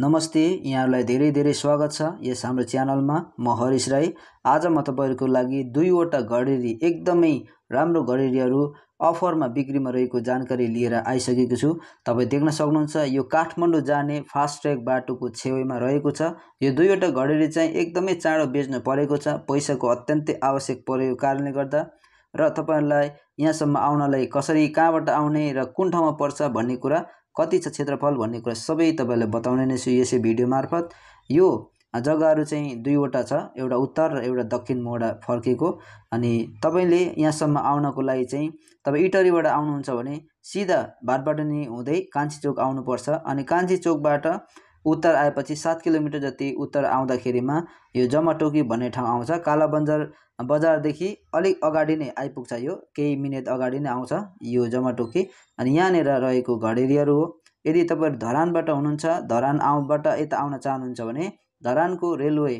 नमस्ते यहाँहरूलाई धेरै धेरै स्वागत छ यस हाम्रो च्यानलमा म हरिश राई आज म तपाईँहरूको लागि दुईवटा घडेरी एकदमै राम्रो घडेरीहरू अफरमा बिक्रीमा रहेको जानकारी लिएर आइसकेको छु तपाईँ देख्न सक्नुहुन्छ यो काठमाडौँ जाने फास्ट ट्र्याक बाटोको छेउमा रहेको छ यो दुईवटा घडेरी चाहिँ एकदमै चाँडो बेच्नु परेको छ पैसाको अत्यन्तै आवश्यक परेको कारणले गर्दा र तपाईँहरूलाई यहाँसम्म आउनलाई कसरी कहाँबाट आउने र कुन ठाउँमा पर्छ भन्ने कुरा कति छ क्षेत्रफल भन्ने कुरा सबै तपाईँलाई बताउने नै छु यसै भिडियो मार्फत यो जग्गाहरू चाहिँ दुईवटा छ एउटा उत्तर र एउटा दक्षिण मोडा फर्केको अनि तपाईँले यहाँसम्म आउनको लागि चाहिँ तपाईँ इटरीबाट आउनुहुन्छ भने सिधा भातबाट नि हुँदै कान्छी चोक आउनुपर्छ अनि कान्छी चोकबाट उत्तर आएपछि सात किलोमिटर जति उत्तर आउँदाखेरिमा यो जमाटोकी भन्ने ठाउँ आउँछ कालाबन्जार बजारदेखि अलिक अगाडि नै आइपुग्छ यो केही मिनट अगाडि नै आउँछ यो जमाटोकी अनि यहाँनिर रहेको घडेरीहरू हो यदि तपाईँहरू धरानबाट हुनुहुन्छ धरान आउँबाट यता आउन चाहनुहुन्छ भने धरानको रेलवे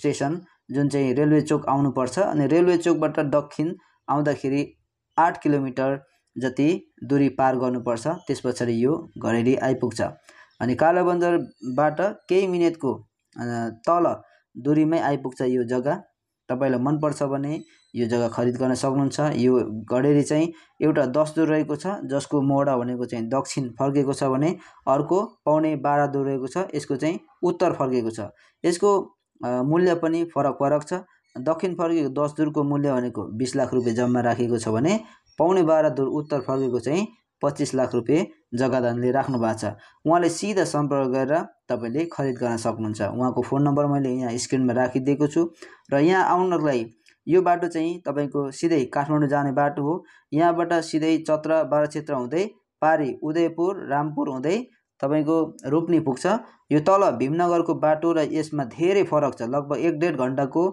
स्टेसन जुन चाहिँ रेलवे चोक आउनुपर्छ अनि रेलवे चोकबाट दक्षिण आउँदाखेरि आठ किलोमिटर जति दुरी पार गर्नुपर्छ त्यस पछाडि यो घडेरी आइपुग्छ अनि कालो बन्दरबाट केही मिनटको तल दुरीमै आइपुग्छ यो जग्गा तपाईँलाई मनपर्छ भने यो जग्गा खरिद गर्न सक्नुहुन्छ यो घडेरी चाहिँ एउटा दस दुर रहेको छ जसको मोडा भनेको चाहिँ दक्षिण फर्केको छ भने अर्को पाउने दुर रहेको छ यसको चाहिँ उत्तर फर्केको छ यसको मूल्य पनि फरक फरक छ दक्षिण फर्केको दस दुरको मूल्य भनेको बिस लाख रुपियाँ जम्मा राखेको छ भने पाउने बाह्र दुर उत्तर फर्केको चाहिँ पच्चिस लाख रुपियाँ जग्गादानले राख्नु भएको छ उहाँले सिधा सम्पर्क गरेर तपाईँले खरिद गर्न सक्नुहुन्छ उहाँको फोन नम्बर मैले यहाँ स्क्रिनमा राखिदिएको छु र यहाँ आउनको लागि यो बाटो चाहिँ तपाईँको सिधै काठमाडौँ जाने बाटो हो यहाँबाट सिधै चत्र बाह्र क्षेत्र हुँदै पारी उदयपुर रामपुर हुँदै तपाईँको रोप्नी पुग्छ यो तल भीमनगरको बाटो र यसमा धेरै फरक छ लगभग एक डेढ घन्टाको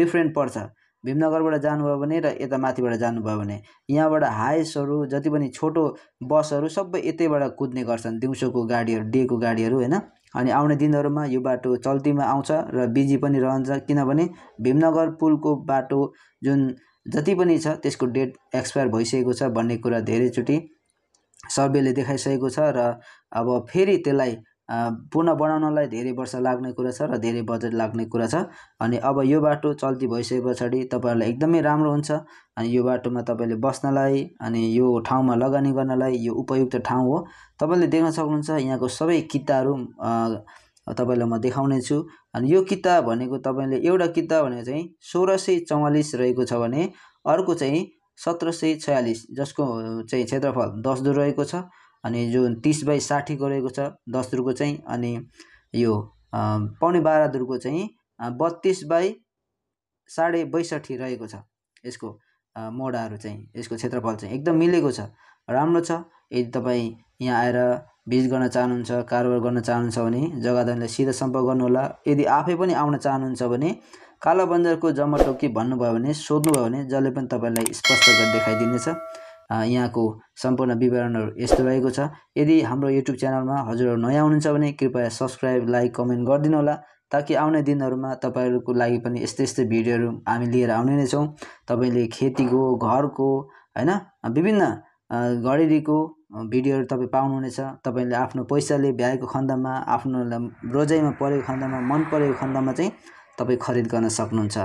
डिफ्रेन्ट पर्छ भीमनगरबाट जानुभयो भने र यता माथिबाट जानुभयो भने यहाँबाट हाइसहरू जति पनि छोटो बसहरू सबै यतैबाट कुद्ने गर्छन् दिउँसोको गाडीहरू डेको गाडीहरू होइन अनि आउने दिनहरूमा यो बाटो चल्तीमा आउँछ र बिजी पनि रहन्छ किनभने भीमनगर पुलको बाटो जुन जति पनि छ त्यसको डेट एक्सपायर भइसकेको छ भन्ने कुरा धेरैचोटि सर्वेले देखाइसकेको छ र अब फेरि त्यसलाई पुनः बनाउनलाई धेरै वर्ष लाग्ने कुरा छ र धेरै बजेट लाग्ने कुरा छ अनि अब यो बाटो चल्ती भइसके पछाडि तपाईँहरूलाई एकदमै राम्रो हुन्छ अनि यो बाटोमा तपाईँले बस्नलाई अनि यो ठाउँमा लगानी गर्नलाई यो उपयुक्त ठाउँ हो तपाईँले देख्न सक्नुहुन्छ यहाँको सबै किताहरू तपाईँलाई म देखाउने छु अनि यो किता भनेको तपाईँले एउटा किता भनेको चाहिँ सोह्र सय चौवालिस रहेको छ भने अर्को चाहिँ सत्र सय छयालिस जसको चाहिँ क्षेत्रफल दस रहेको छ अनि जुन तिस बाई साठीको रहेको छ दस रुको चाहिँ अनि यो पाउने बाह्र चाहिँ बत्तिस बाई साढे बैसठी रहेको छ यसको मोडाहरू चाहिँ यसको क्षेत्रफल चाहिँ एकदम मिलेको छ राम्रो छ यदि तपाईँ यहाँ आएर भिज गर्न चाहनुहुन्छ कारोबार गर्न चाहनुहुन्छ भने जग्गाधनलाई सिधा सम्पर्क गर्नुहोला यदि आफै पनि आउन चाहनुहुन्छ भने कालो बन्जरको जम्मा टोकी भन्नुभयो भने सोध्नुभयो भने जसले पनि तपाईँलाई स्पष्ट गरेर देखाइदिनेछ यहाँको सम्पूर्ण विवरणहरू यस्तो रहेको छ यदि हाम्रो युट्युब च्यानलमा हजुरहरू नयाँ हुनुहुन्छ भने कृपया सब्सक्राइब लाइक कमेन्ट गरिदिनु होला ताकि आउने दिनहरूमा तपाईँहरूको लागि पनि यस्तै यस्तै भिडियोहरू हामी लिएर आउने नै छौँ तपाईँले खेतीको घरको होइन विभिन्न घडेरीको भिडियोहरू तपाईँ पाउनुहुनेछ तपाईँले आफ्नो पैसाले भ्याएको खण्डमा आफ्नो रोजाइमा परेको खण्डमा मन परेको खण्डमा चाहिँ तपाईँ खरिद गर्न सक्नुहुन्छ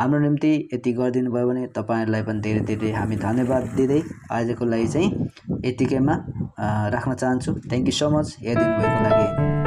हाम्रो निम्ति यति गरिदिनु भयो भने तपाईँहरूलाई पनि धेरै धेरै हामी धन्यवाद दिँदै आजको लागि चाहिँ यतिकैमा राख्न चाहन्छु थ्याङ्क यू सो मच हेरिदिनु भएको लागि